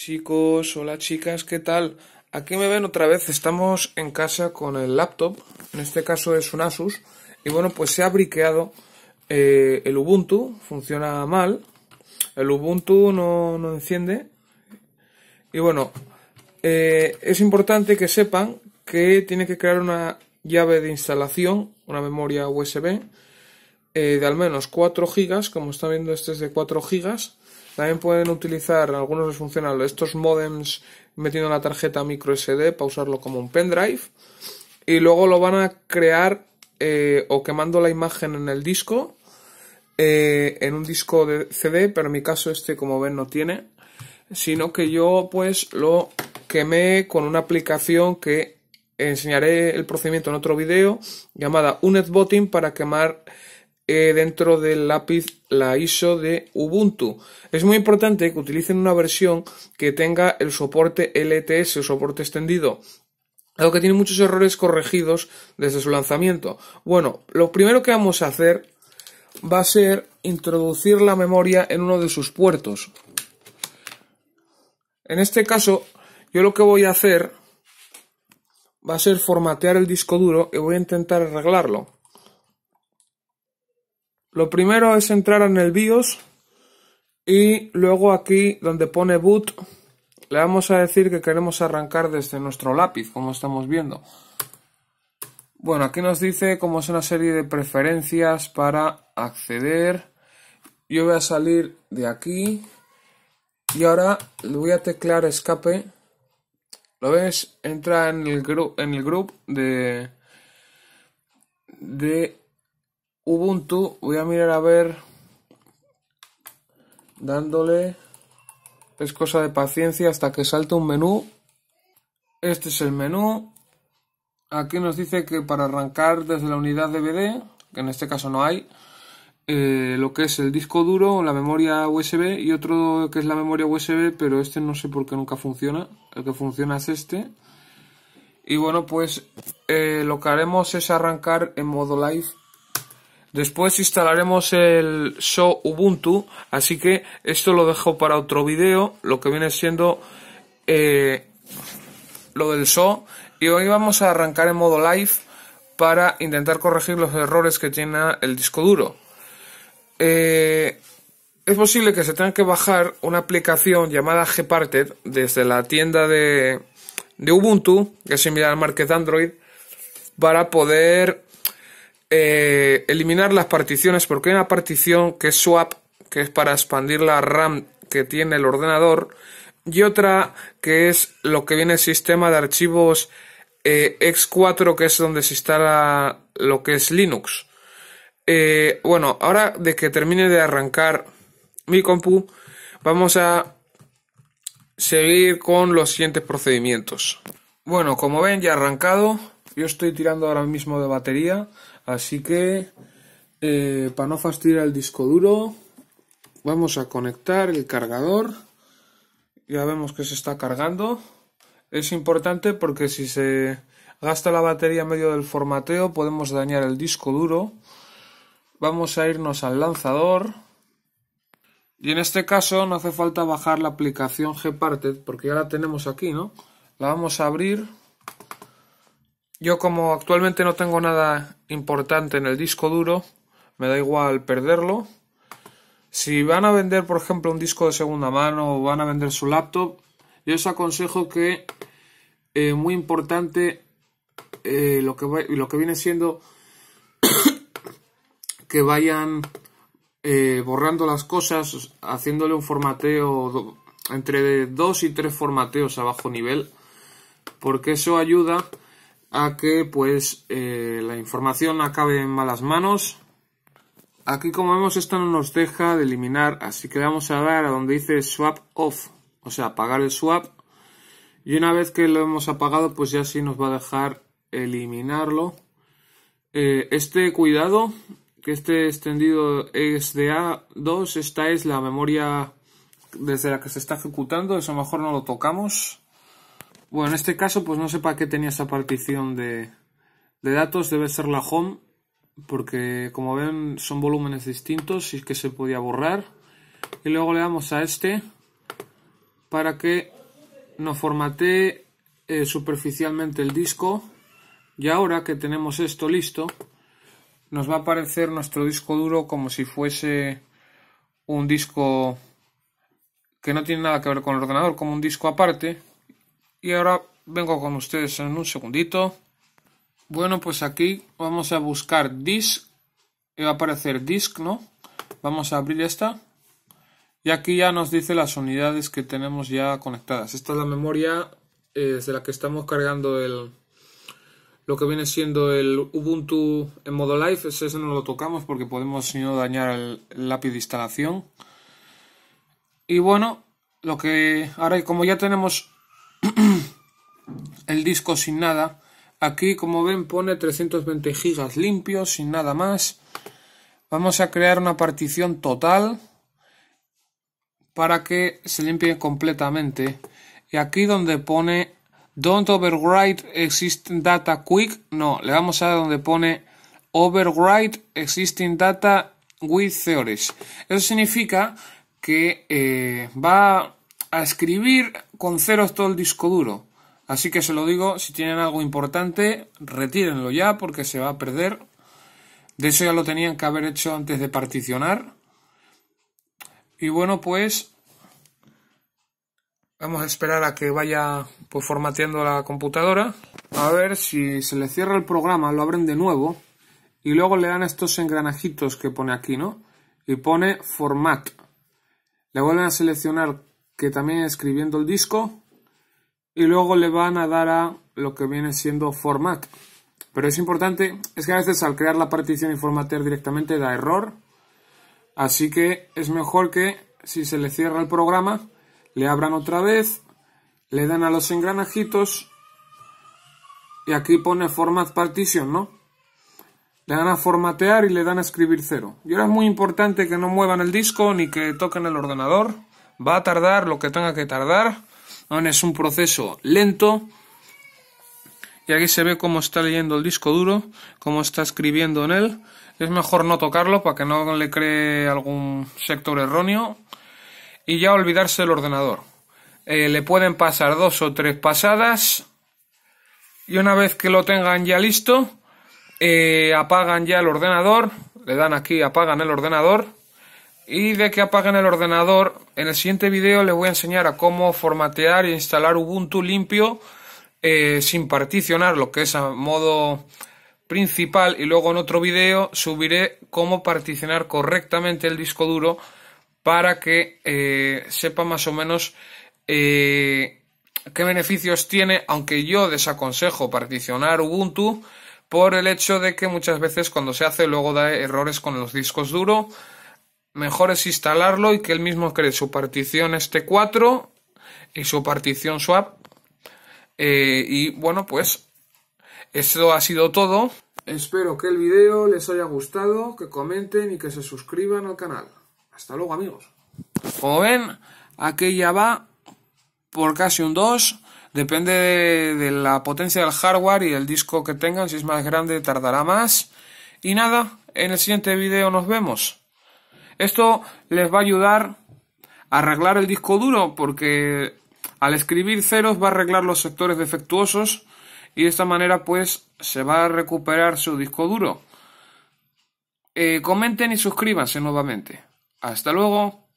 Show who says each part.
Speaker 1: Chicos, hola chicas, ¿qué tal? Aquí me ven otra vez, estamos en casa con el laptop, en este caso es un Asus, y bueno, pues se ha briqueado eh, el Ubuntu, funciona mal, el Ubuntu no, enciende, y bueno, eh, es importante que sepan que tiene que crear una llave de instalación, una memoria USB, eh, de al menos 4 GB, como están viendo este es de 4 GB, también pueden utilizar, algunos les funcionan estos modems metiendo la tarjeta micro SD para usarlo como un pendrive. Y luego lo van a crear eh, o quemando la imagen en el disco, eh, en un disco de CD, pero en mi caso este como ven no tiene, sino que yo pues lo quemé con una aplicación que enseñaré el procedimiento en otro video llamada Unetbotting para quemar eh, dentro del lápiz la ISO de Ubuntu. Es muy importante que utilicen una versión que tenga el soporte LTS, el soporte extendido, algo que tiene muchos errores corregidos desde su lanzamiento. Bueno, lo primero que vamos a hacer va a ser introducir la memoria en uno de sus puertos. En este caso, yo lo que voy a hacer va a ser formatear el disco duro y voy a intentar arreglarlo. Lo primero es entrar en el BIOS y luego aquí donde pone boot le vamos a decir que queremos arrancar desde nuestro lápiz, como estamos viendo. Bueno, aquí nos dice como es una serie de preferencias para acceder. Yo voy a salir de aquí y ahora le voy a teclear escape. ¿Lo ves? Entra en el, grupo en el grupo de, de Ubuntu, voy a mirar a ver, dándole, es cosa de paciencia hasta que salte un menú. Este es el menú. Aquí nos dice que para arrancar desde la unidad DVD, que en este caso no hay, eh, lo que es el disco duro, la memoria USB y otro que es la memoria USB, pero este no sé por qué nunca funciona. El que funciona es este. Y bueno, pues eh, lo que haremos es arrancar en modo live Después instalaremos el Show Ubuntu, así que esto lo dejo para otro vídeo, lo que viene siendo eh, lo del Show. Y hoy vamos a arrancar en modo live para intentar corregir los errores que tiene el disco duro. Eh, es posible que se tenga que bajar una aplicación llamada Gparted desde la tienda de, de Ubuntu, que es similar al Market Android, para poder eh, eliminar las particiones porque hay una partición que es swap, que es para expandir la RAM que tiene el ordenador, y otra que es lo que viene el sistema de archivos eh, X4, que es donde se instala lo que es Linux. Eh, bueno, ahora de que termine de arrancar mi compu, vamos a seguir con los siguientes procedimientos. Bueno, como ven, ya arrancado. Yo estoy tirando ahora mismo de batería, así que eh, para no fastidiar el disco duro, vamos a conectar el cargador. Ya vemos que se está cargando. Es importante porque si se gasta la batería en medio del formateo podemos dañar el disco duro. Vamos a irnos al lanzador. Y en este caso no hace falta bajar la aplicación Gparted porque ya la tenemos aquí, ¿no? La vamos a abrir. Yo como actualmente no tengo nada importante en el disco duro, me da igual perderlo. Si van a vender, por ejemplo, un disco de segunda mano o van a vender su laptop, yo os aconsejo que, eh, muy importante, eh, lo, que lo que viene siendo que vayan eh, borrando las cosas, haciéndole un formateo entre dos y tres formateos a bajo nivel, porque eso ayuda a que pues eh, la información acabe en malas manos. Aquí como vemos esto no nos deja de eliminar, así que vamos a dar a donde dice swap off, o sea apagar el swap. Y una vez que lo hemos apagado pues ya sí nos va a dejar eliminarlo. Eh, este cuidado, que este extendido es de A2, esta es la memoria desde la que se está ejecutando, eso mejor no lo tocamos. Bueno, en este caso, pues no sé para qué tenía esa partición de, datos. Debe ser la home, porque como ven son volúmenes distintos y que se podía borrar. Y luego le damos a este para que nos formatee eh, superficialmente el disco. Y ahora que tenemos esto listo, nos va a aparecer nuestro disco duro como si fuese un disco que no tiene nada que ver con el ordenador, como un disco aparte, y ahora vengo con ustedes en un segundito. Bueno, pues aquí vamos a buscar disk. Y eh, va a aparecer disk, ¿no? Vamos a abrir esta. Y aquí ya nos dice las unidades que tenemos ya conectadas. Esta es la memoria eh, desde la que estamos cargando el lo que viene siendo el Ubuntu en modo live. Ese no lo tocamos porque podemos sino dañar el, el lápiz de instalación. Y bueno, lo que ahora como ya tenemos el disco sin nada. Aquí, como ven, pone 320 gigas limpios, sin nada más. Vamos a crear una partición total para que se limpie completamente. Y aquí donde pone Don't overwrite existing data quick, no, le vamos a donde pone overwrite existing data with theories. Eso significa que eh, va a escribir con ceros todo el disco duro. Así que se lo digo, si tienen algo importante, retírenlo ya porque se va a perder. De eso ya lo tenían que haber hecho antes de particionar. Y bueno, pues vamos a esperar a que vaya pues, formateando la computadora. A ver si se le cierra el programa, lo abren de nuevo y luego le dan estos engranajitos que pone aquí, ¿no? Y pone format. Le vuelven a seleccionar que también escribiendo el disco y luego le van a dar a lo que viene siendo format. Pero es importante, es que a veces al crear la partición y formatear directamente da error. Así que es mejor que si se le cierra el programa, le abran otra vez, le dan a los engranajitos y aquí pone format partition, ¿no? Le dan a formatear y le dan a escribir cero. Y ahora es muy importante que no muevan el disco ni que toquen el ordenador. Va a tardar lo que tenga que tardar es un proceso lento. Y aquí se ve cómo está leyendo el disco duro, cómo está escribiendo en él. Es mejor no tocarlo para que no le cree algún sector erróneo. Y ya olvidarse del ordenador. Eh, le pueden pasar dos o tres pasadas. Y una vez que lo tengan ya listo, eh, apagan ya el ordenador. Le dan aquí, apagan el ordenador y de que apaguen el ordenador. En el siguiente video les voy a enseñar a cómo formatear e instalar Ubuntu limpio eh, sin particionar, lo que es a modo principal y luego en otro video subiré cómo particionar correctamente el disco duro para que eh, sepa más o menos eh, qué beneficios tiene, aunque yo desaconsejo particionar Ubuntu por el hecho de que muchas veces cuando se hace luego da errores con los discos duros mejor es instalarlo y que él mismo cree su partición este 4 y su partición swap. Eh, y bueno, pues eso ha sido todo. Espero que el video les haya gustado, que comenten y que se suscriban al canal. Hasta luego amigos. Como ven, ya va por casi un 2. Depende de, de la potencia del hardware y el disco que tengan. Si es más grande tardará más. Y nada, en el siguiente video nos vemos. Esto les va a ayudar a arreglar el disco duro porque al escribir ceros va a arreglar los sectores defectuosos y de esta manera pues se va a recuperar su disco duro. Eh, comenten y suscríbanse nuevamente. Hasta luego.